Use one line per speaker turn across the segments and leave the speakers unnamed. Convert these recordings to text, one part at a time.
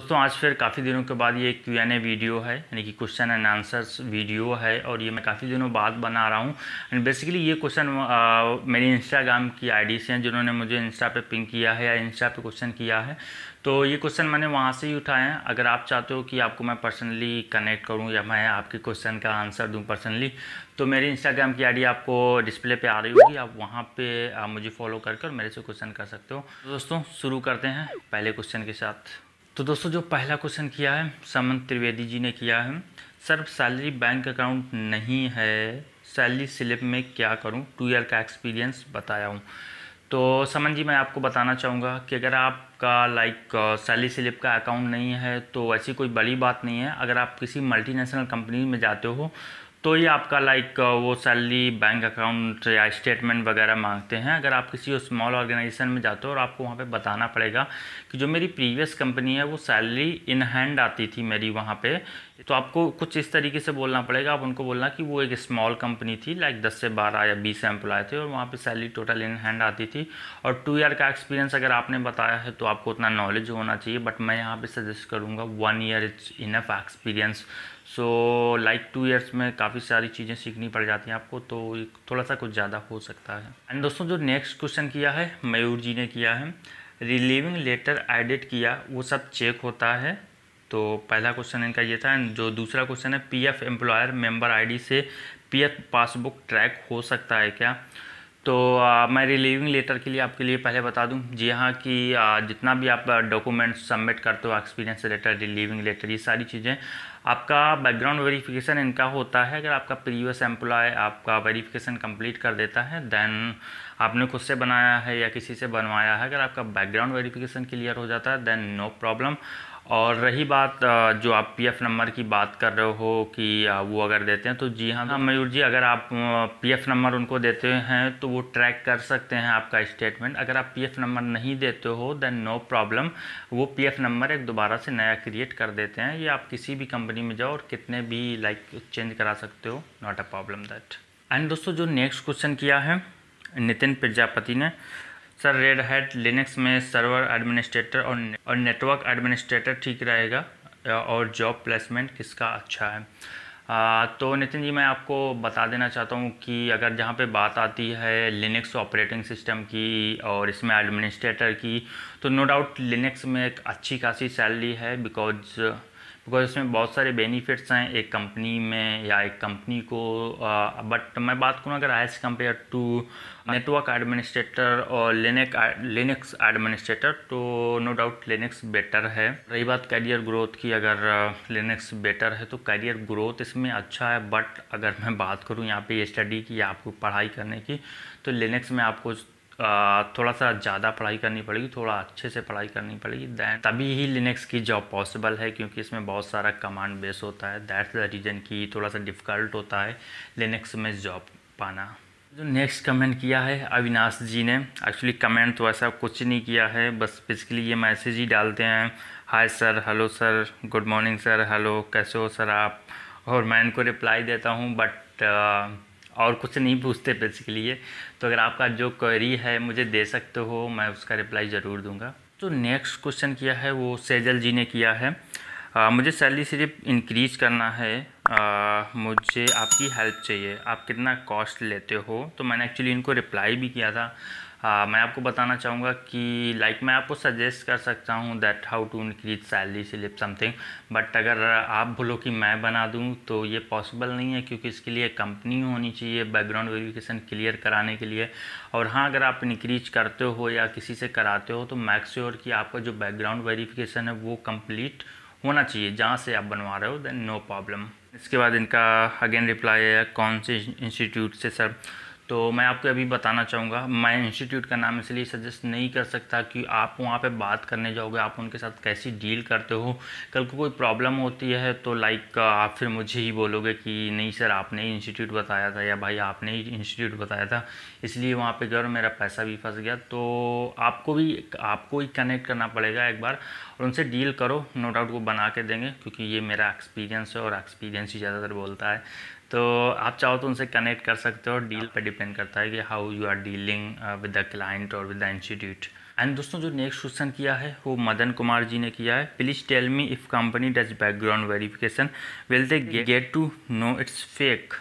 दोस्तों आज फिर काफ़ी दिनों के बाद ये क्यू एन ए वीडियो है यानी कि क्वेश्चन एंड आंसर्स वीडियो है और ये मैं काफ़ी दिनों बाद बना रहा हूँ एंड बेसिकली ये क्वेश्चन मेरी इंस्टाग्राम की आईडी से हैं जिन्होंने मुझे इंस्टा पे पिंक किया है या इंस्टा पे क्वेश्चन किया है तो ये क्वेश्चन मैंने वहाँ से ही उठाए हैं अगर आप चाहते हो कि आपको मैं पर्सनली कनेक्ट करूँ या मैं आपके क्वेश्चन का आंसर दूँ पर्सनली तो मेरी इंस्टाग्राम की आईडी आपको डिस्प्ले पे आ रही होगी आप वहाँ पे मुझे फॉलो कर कर मेरे से क्वेश्चन कर सकते हो दोस्तों शुरू करते हैं पहले क्वेश्चन के साथ तो दोस्तों जो पहला क्वेश्चन किया है सामंत त्रिवेदी जी ने किया है सर सैलरी बैंक अकाउंट नहीं है सैलरी स्लिप में क्या करूं टू ईयर का एक्सपीरियंस बताया हूं तो समन जी मैं आपको बताना चाहूँगा कि अगर आपका लाइक सैलरी स्लिप का अकाउंट नहीं है तो ऐसी कोई बड़ी बात नहीं है अगर आप किसी मल्टीनेशनल कंपनी में जाते हो तो ये आपका लाइक वो सैलरी बैंक अकाउंट या स्टेटमेंट वगैरह मांगते हैं अगर आप किसी स्मॉल ऑर्गेनाइजेशन में जाते हो और आपको वहाँ पे बताना पड़ेगा कि जो मेरी प्रीवियस कंपनी है वो सैलरी इन हैंड आती थी मेरी वहाँ पे तो आपको कुछ इस तरीके से बोलना पड़ेगा आप उनको बोलना कि वो एक स्मॉल कंपनी थी लाइक दस से बारह या बीस एम्प्लॉय थे और वहाँ पे सैलरी टोटल इन हैंड आती थी और टू ईयर का एक्सपीरियंस अगर आपने बताया है तो आपको उतना नॉलेज होना चाहिए बट मैं यहाँ पे सजेस्ट करूँगा one year it's enough experience so like two years में काफ़ी सारी चीज़ें सीखनी पड़ जाती हैं आपको तो थोड़ा सा कुछ ज़्यादा हो सकता है एंड दोस्तों जो नेक्स्ट क्वेश्चन किया है मयूर जी ने किया है रिलीविंग लेटर एडिट किया वो सब चेक होता है तो पहला क्वेश्चन इनका ये था जो दूसरा क्वेश्चन है पीएफ एम्प्लॉयर मेंबर आईडी से पीएफ पासबुक ट्रैक हो सकता है क्या तो आ, मैं रिलीविंग लेटर के लिए आपके लिए पहले बता दूं जी हाँ कि आ, जितना भी आप डॉक्यूमेंट्स सबमिट करते हो एक्सपीरियंस लेटर रिलीविंग लेटर ये सारी चीज़ें आपका बैकग्राउंड वेरिफिकेशन इनका होता है अगर आपका प्रीवियस एम्प्लॉय आपका वेरिफिकेशन कंप्लीट कर देता है देन आपने खुद से बनाया है या किसी से बनवाया है अगर आपका बैकग्राउंड वेरिफिकेशन क्लियर हो जाता है देन नो प्रॉब्लम और रही बात जो आप पीएफ नंबर की बात कर रहे हो कि वो अगर देते हैं तो जी हाँ हाँ मयूर जी अगर आप पीएफ नंबर उनको देते हैं तो वो ट्रैक कर सकते हैं आपका स्टेटमेंट अगर आप पीएफ नंबर नहीं देते हो देन नो प्रॉब्लम वो पीएफ नंबर एक दोबारा से नया क्रिएट कर देते हैं ये आप किसी भी कंपनी में जाओ और कितने भी लाइक चेंज करा सकते हो not a problem that and दोस्तों जो नेक्स्ट क्वेश्चन किया है नितिन प्रजापति ने सर रेड हैट लिनक्स में सर्वर एडमिनिस्ट्रेटर और ने, और नेटवर्क एडमिनिस्ट्रेटर ठीक रहेगा और जॉब प्लेसमेंट किसका अच्छा है आ, तो नितिन जी मैं आपको बता देना चाहता हूँ कि अगर जहाँ पे बात आती है लिनक्स ऑपरेटिंग सिस्टम की और इसमें एडमिनिस्ट्रेटर की तो नो डाउट लिनक्स में एक अच्छी खासी सैलरी है बिकॉज़ बिकॉज इसमें बहुत सारे बेनिफिट्स हैं एक कंपनी में या एक कंपनी को बट मैं बात करूँ अगर as compare to network administrator और लिनक लिनक्स एडमिनिस्ट्रेटर तो नो डाउट लिनक्स बेटर है रही बात कैरियर ग्रोथ की अगर लिनक्स बेटर है तो कैरियर ग्रोथ इसमें अच्छा है बट अगर मैं बात करूँ यहाँ पे स्टडी की या आपको पढ़ाई करने की तो लिनक्स में आपको थोड़ा सा ज़्यादा पढ़ाई करनी पड़ेगी थोड़ा अच्छे से पढ़ाई करनी पड़ेगी दैन तभी ही लिनक्स की जॉब पॉसिबल है क्योंकि इसमें बहुत सारा कमांड बेस होता है दैट्स द रीज़न कि थोड़ा सा डिफ़िकल्ट होता है लिनक्स में जॉब पाना जो नेक्स्ट कमेंट किया है अविनाश जी ने एक्चुअली कमेंट तो ऐसा कुछ नहीं किया है बस बेसिकली ये मैसेज ही डालते हैं hi sir hello sir good morning sir hello कैसे हो सर आप और मैं इनको रिप्लाई देता हूँ बट और कुछ नहीं पूछते बेसिकली ये तो अगर आपका जो क्वेरी है मुझे दे सकते हो मैं उसका रिप्लाई ज़रूर दूंगा तो नेक्स्ट क्वेश्चन किया है वो सेजल जी ने किया है आ, मुझे सैलरी सिर्फ इंक्रीज करना है आ, मुझे आपकी हेल्प चाहिए आप कितना कॉस्ट लेते हो तो मैंने एक्चुअली इनको रिप्लाई भी किया था आ, हाँ, मैं आपको बताना चाहूँगा कि लाइक like, मैं आपको सजेस्ट कर सकता हूँ that how to increase salary slip something but अगर आप बोलो कि मैं बना दूँ तो ये पॉसिबल नहीं है क्योंकि इसके लिए कंपनी होनी चाहिए बैकग्राउंड वेरिफिकेशन क्लियर कराने के लिए और हाँ अगर आप इनक्रीज करते हो या किसी से कराते हो तो मैक्स्योर श्योर कि आपका जो बैकग्राउंड वेरीफिकेशन है वो कंप्लीट होना चाहिए जहाँ से आप बनवा रहे हो देन नो प्रॉब्लम इसके बाद इनका अगेन रिप्लाई है कौन से इंस्टीट्यूट से सर तो मैं आपको अभी बताना चाहूँगा मैं इंस्टीट्यूट का नाम इसलिए सजेस्ट नहीं कर सकता कि आप वहाँ पे बात करने जाओगे आप उनके साथ कैसी डील करते हो कल को कोई प्रॉब्लम होती है तो लाइक आप फिर मुझे ही बोलोगे कि नहीं सर आपने ही इंस्टीट्यूट बताया था या भाई आपने ही इंस्टीट्यूट बताया था इसलिए वहाँ पर गए और मेरा पैसा भी फंस गया तो आपको भी आपको ही कनेक्ट करना पड़ेगा एक बार और उनसे डील करो नो डाउट वो बना के देंगे क्योंकि ये मेरा एक्सपीरियंस है और एक्सपीरियंस ही ज़्यादातर बोलता है तो आप चाहो तो उनसे कनेक्ट कर सकते हो डील पर डिपेंड करता है कि how you are dealing with the client और विद द इंस्टीट्यूट एंड दोस्तों जो नेक्स्ट क्वेश्चन किया है वो मदन कुमार जी ने किया है please tell me if company does background verification will they get to know it's fake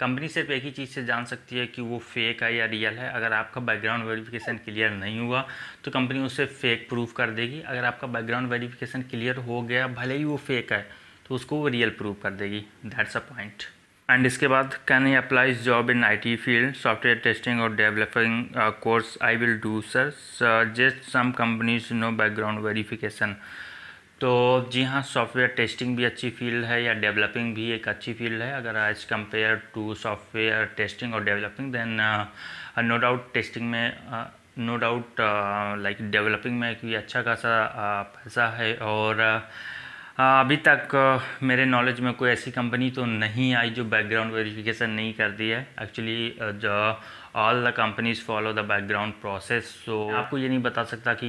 company सिर्फ एक ही चीज़ से जान सकती है कि वो फेक है या रियल है अगर आपका बैकग्राउंड वेरिफिकेशन क्लियर नहीं हुआ तो कंपनी उसे फेक प्रूफ कर देगी अगर आपका बैकग्राउंड वेरिफिकेशन क्लियर हो गया भले ही वो फेक है तो उसको वो रियल प्रूव कर देगी दैट्स अ पॉइंट एंड इसके बाद can I apply job in IT field software testing और developing course I will do sir just some companies no background verification तो जी हाँ सॉफ्टवेयर टेस्टिंग भी अच्छी फील्ड है या डेवलपिंग भी एक अच्छी फील्ड है अगर as compare to software testing और developing then no doubt testing में नो डाउट लाइक डेवलपिंग में भी अच्छा खासा uh, पैसा है और uh, हाँ, अभी तक मेरे नॉलेज में कोई ऐसी कंपनी तो नहीं आई जो बैकग्राउंड वेरिफिकेशन नहीं करती है actually all the companies follow the background process so आपको ये नहीं बता सकता कि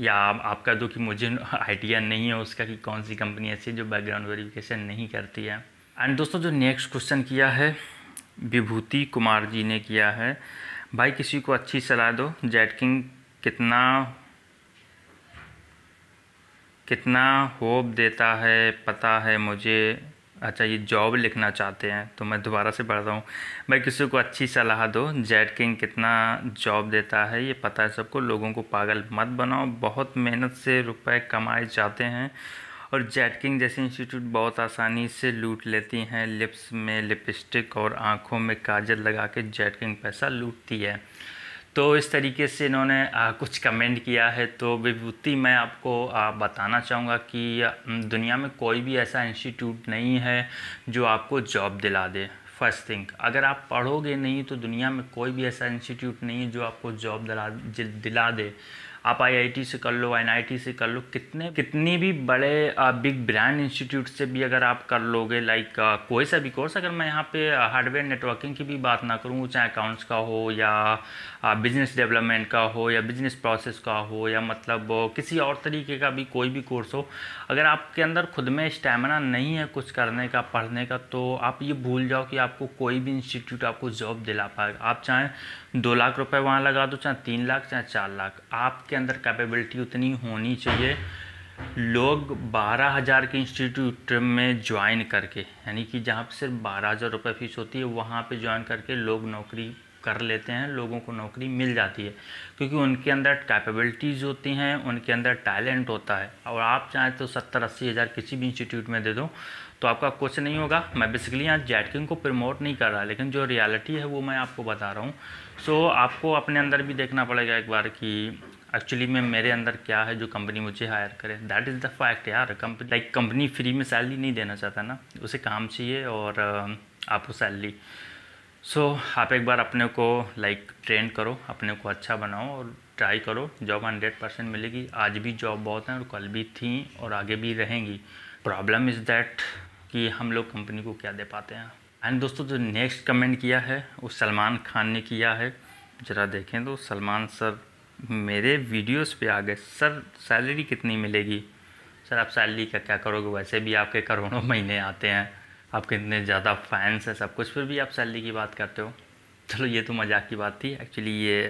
या आपका आप कह दो कि मुझे आइडिया नहीं है उसका कि कौन सी कंपनी ऐसी है जो बैकग्राउंड वेरिफिकेशन नहीं करती है एंड दोस्तों जो नेक्स्ट क्वेश्चन किया है विभूति कुमार जी ने किया है भाई किसी को अच्छी सलाह दो जेट किंग कितना कितना होप देता है पता है मुझे अच्छा ये जॉब लिखना चाहते हैं तो मैं दोबारा से पढ़ रहा हूँ भाई किसी को अच्छी सलाह दो जेड किंग कितना जॉब देता है ये पता है सबको लोगों को पागल मत बनाओ बहुत मेहनत से रुपए कमाए जाते हैं और जेड किंग जैसे इंस्टीट्यूट बहुत आसानी से लूट लेती हैं लिप्स में लिपस्टिक और आँखों में काजल लगा के जेड किंग पैसा लूटती है तो इस तरीके से इन्होंने कुछ कमेंट किया है तो विभूति मैं आपको बताना चाहूँगा कि दुनिया में कोई भी ऐसा इंस्टीट्यूट नहीं है जो आपको जॉब दिला दे फर्स्ट थिंग अगर आप पढ़ोगे नहीं तो दुनिया में कोई भी ऐसा इंस्टीट्यूट नहीं है जो आपको जॉब दिला दिला दे आप आईआईटी से कर लो एनआईटी से कर लो कितने कितनी भी बड़े बिग ब्रांड इंस्टीट्यूट से भी अगर आप कर लोगे लाइक कोई सा भी कोर्स अगर मैं यहाँ पे हार्डवेयर नेटवर्किंग की भी बात ना करूँ चाहे अकाउंट्स का हो या बिजनेस डेवलपमेंट का हो या बिजनेस प्रोसेस का हो या मतलब किसी और तरीके का भी कोई भी कोर्स हो अगर आपके अंदर खुद में स्टेमिना नहीं है कुछ करने का पढ़ने का तो आप ये भूल जाओ कि आपको कोई भी इंस्टीट्यूट आपको जॉब दिला पाएगा आप चाहें दो लाख रुपए वहाँ लगा दो चाहे तीन लाख चाहे चार लाख आपके अंदर कैपेबिलिटी उतनी होनी चाहिए लोग बारह हज़ार के इंस्टीट्यूट में ज्वाइन करके यानी कि जहाँ पर सिर्फ बारह हज़ार रुपये फ़ीस होती है वहाँ पे ज्वाइन करके लोग नौकरी कर लेते हैं लोगों को नौकरी मिल जाती है क्योंकि उनके अंदर कैपेबिलिटीज़ होती हैं उनके अंदर टैलेंट होता है और आप चाहें तो सत्तर अस्सी हज़ार किसी भी इंस्टीट्यूट में दे दो तो आपका कुछ नहीं होगा मैं बेसिकली यहाँ जेट किंग को प्रमोट नहीं कर रहा लेकिन जो रियलिटी है वो मैं आपको बता रहा हूँ सो so, आपको अपने अंदर भी देखना पड़ेगा एक बार कि एक्चुअली में मेरे अंदर क्या है जो कंपनी मुझे हायर करे दैट इज़ द फैक्ट यार कंपनी लाइक कंपनी फ्री में सैलरी नहीं देना चाहता ना उसे काम चाहिए और आपको सैलरी सो so, आप एक बार अपने को लाइक like, ट्रेन करो अपने को अच्छा बनाओ और ट्राई करो जॉब हंड्रेड परसेंट मिलेगी आज भी जॉब बहुत हैं और कल भी थी और आगे भी रहेंगी प्रॉब्लम इज़ दैट कि हम लोग कंपनी को क्या दे पाते हैं एंड दोस्तों जो नेक्स्ट कमेंट किया है वो सलमान खान ने किया है ज़रा देखें तो सलमान सर मेरे वीडियोस पे आ गए सर सैलरी कितनी मिलेगी सर आप सैलरी का क्या करोगे वैसे भी आपके करोड़ों महीने आते हैं आपके इतने ज़्यादा फैंस हैं सब कुछ फिर भी आप सैलरी की बात करते हो चलो ये तो मजाक की बात थी एक्चुअली ये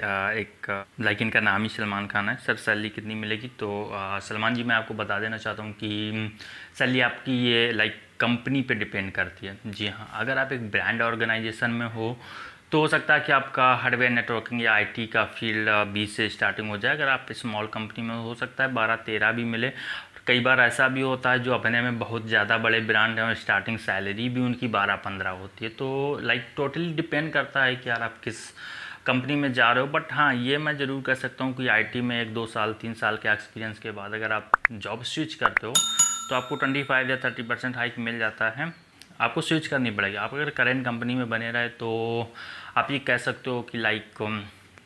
एक लाइक इनका नाम ही सलमान खान है सर सैलरी कितनी मिलेगी तो सलमान जी मैं आपको बता देना चाहता हूँ कि सैलरी आपकी ये लाइक कंपनी पे डिपेंड करती है जी हाँ अगर आप एक ब्रांड ऑर्गेनाइजेशन में हो तो हो सकता है कि आपका हार्डवेयर नेटवर्किंग या आईटी का फील्ड बीस से स्टार्टिंग हो जाए अगर आप स्मॉल कंपनी में हो सकता है बारह तेरह भी मिले कई बार ऐसा भी होता है जो अपने में बहुत ज़्यादा बड़े ब्रांड हैं और स्टार्टिंग सैलरी भी उनकी बारह पंद्रह होती है तो लाइक टोटली डिपेंड करता है कि यार आप किस कंपनी में जा रहे हो बट हाँ ये मैं ज़रूर कह सकता हूँ कि आईटी में एक दो साल तीन साल के एक्सपीरियंस के बाद अगर आप जॉब स्विच करते हो तो आपको ट्वेंटी फाइव या थर्टी परसेंट हाइक मिल जाता है आपको स्विच करनी पड़ेगी आप अगर करेंट कंपनी में बने रहे तो आप ये कह सकते हो कि लाइक um,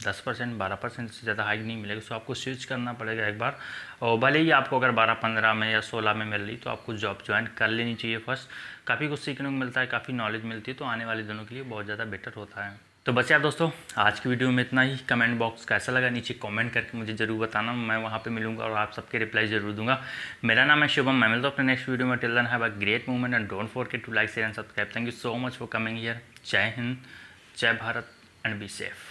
दस परसेंट बारह परसेंट से ज़्यादा हाइक नहीं मिलेगा सो आपको स्विच करना पड़ेगा एक बार और भले ही आपको अगर बारह पंद्रह में या सोलह में मिल रही तो आपको जॉब ज्वाइन कर लेनी चाहिए फर्स्ट काफ़ी कुछ सीखने को मिलता है काफ़ी नॉलेज मिलती है तो आने वाले दिनों के लिए बहुत ज़्यादा बेटर होता है तो बस यार दोस्तों आज की वीडियो में इतना ही कमेंट बॉक्स कैसा लगा नीचे कमेंट करके मुझे ज़रूर बताना मैं वहाँ पे मिलूंगा और आप सबके रिप्लाई जरूर दूंगा मेरा नाम है शुभम मैं मिलता हूँ अपने नेक्स्ट वीडियो में till then have a great movement and don't forget to like share and subscribe thank you so much for coming year जय हिंद जय भारत एंड बी सेफ